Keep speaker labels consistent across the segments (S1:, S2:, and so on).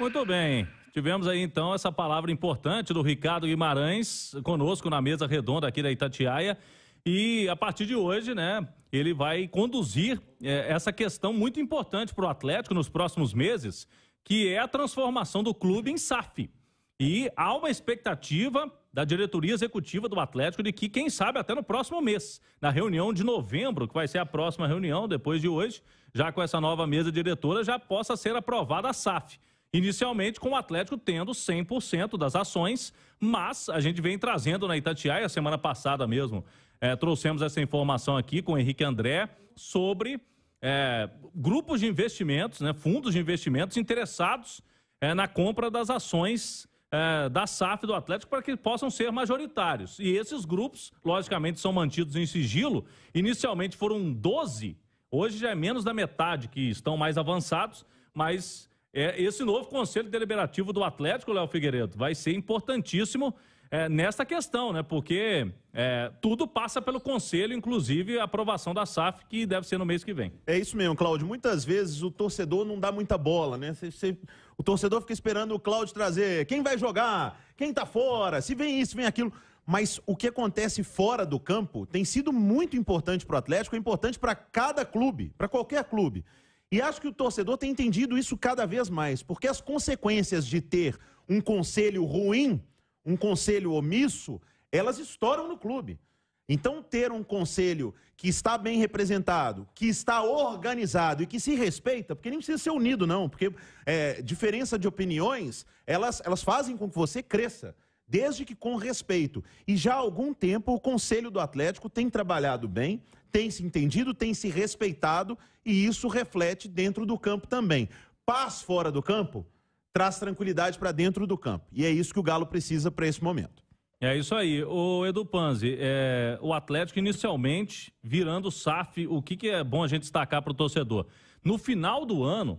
S1: Muito bem. Tivemos aí então essa palavra importante do Ricardo Guimarães conosco na mesa redonda aqui da Itatiaia. E a partir de hoje, né, ele vai conduzir é, essa questão muito importante para o Atlético nos próximos meses, que é a transformação do clube em SAF. E há uma expectativa da diretoria executiva do Atlético de que, quem sabe, até no próximo mês, na reunião de novembro, que vai ser a próxima reunião depois de hoje, já com essa nova mesa diretora, já possa ser aprovada a SAF. Inicialmente com o Atlético tendo 100% das ações, mas a gente vem trazendo na Itatiaia, semana passada mesmo, é, trouxemos essa informação aqui com o Henrique André sobre é, grupos de investimentos, né, fundos de investimentos interessados é, na compra das ações é, da SAF do Atlético para que possam ser majoritários. E esses grupos, logicamente, são mantidos em sigilo. Inicialmente foram 12, hoje já é menos da metade que estão mais avançados, mas é, esse novo Conselho Deliberativo do Atlético, Léo Figueiredo, vai ser importantíssimo é, nesta questão, né? Porque é, tudo passa pelo Conselho, inclusive a aprovação da SAF, que deve ser no mês que vem.
S2: É isso mesmo, Cláudio. Muitas vezes o torcedor não dá muita bola, né? Cê, cê, o torcedor fica esperando o Cláudio trazer quem vai jogar, quem tá fora, se vem isso, vem aquilo. Mas o que acontece fora do campo tem sido muito importante para o Atlético, é importante para cada clube, para qualquer clube. E acho que o torcedor tem entendido isso cada vez mais, porque as consequências de ter um conselho ruim, um conselho omisso, elas estouram no clube. Então, ter um conselho que está bem representado, que está organizado e que se respeita, porque nem precisa ser unido, não, porque é, diferença de opiniões, elas, elas fazem com que você cresça desde que com respeito. E já há algum tempo o Conselho do Atlético tem trabalhado bem, tem se entendido, tem se respeitado e isso reflete dentro do campo também. Paz fora do campo traz tranquilidade para dentro do campo. E é isso que o Galo precisa para esse momento.
S1: É isso aí. O Edu Panzi, é, o Atlético inicialmente virando SAF, o que, que é bom a gente destacar para o torcedor? No final do ano,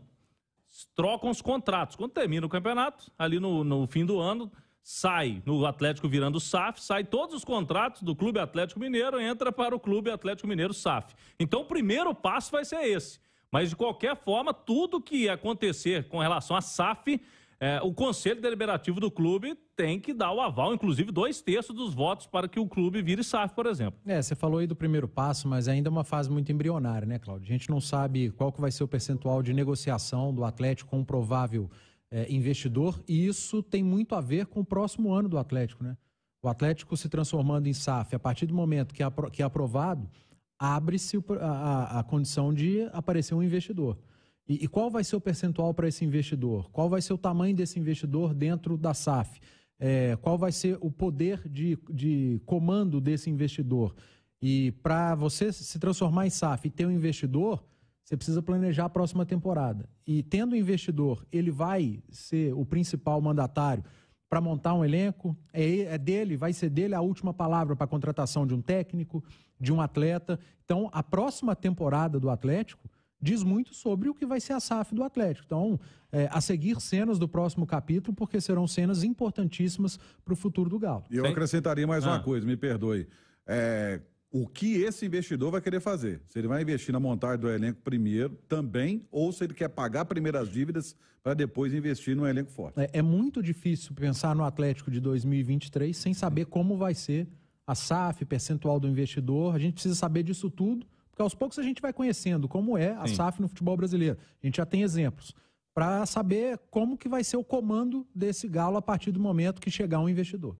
S1: trocam os contratos. Quando termina o campeonato, ali no, no fim do ano, sai no Atlético virando SAF, sai todos os contratos do Clube Atlético Mineiro, entra para o Clube Atlético Mineiro SAF. Então o primeiro passo vai ser esse. Mas de qualquer forma, tudo que acontecer com relação à SAF, é, o Conselho Deliberativo do clube tem que dar o aval, inclusive dois terços dos votos para que o clube vire SAF, por exemplo.
S3: É, você falou aí do primeiro passo, mas ainda é uma fase muito embrionária, né, Claudio? A gente não sabe qual que vai ser o percentual de negociação do Atlético com o provável é, investidor, e isso tem muito a ver com o próximo ano do Atlético, né? O Atlético se transformando em SAF, a partir do momento que é, apro que é aprovado, abre-se a, a, a, condição de aparecer um investidor. E, e qual vai ser o percentual para esse investidor? Qual vai ser o tamanho desse investidor dentro da SAF? É, qual vai ser o poder de, de comando desse investidor? E para você se transformar em SAF e ter um investidor, você precisa planejar a próxima temporada. E tendo o investidor, ele vai ser o principal mandatário para montar um elenco, é, é, dele, vai ser dele a última palavra para a contratação de um técnico, de um atleta. Então, a próxima temporada do Atlético diz muito sobre o que vai ser a SAF do Atlético. Então, é, a seguir cenas do próximo capítulo, porque serão cenas importantíssimas para o futuro do Galo.
S2: E eu acrescentaria mais ah. uma coisa, me perdoe. É, o que esse investidor vai querer fazer. Se ele vai investir na montagem do elenco primeiro também, ou se ele quer pagar primeiras dívidas para depois investir num elenco forte.
S3: É, é, muito difícil pensar no Atlético de 2023 sem saber como vai ser a SAF, percentual do investidor. A gente precisa saber disso tudo, porque aos poucos a gente vai conhecendo como é a Sim. SAF no futebol brasileiro. A gente já tem exemplos. Para saber como que vai ser o comando desse galo a partir do momento que chegar um investidor.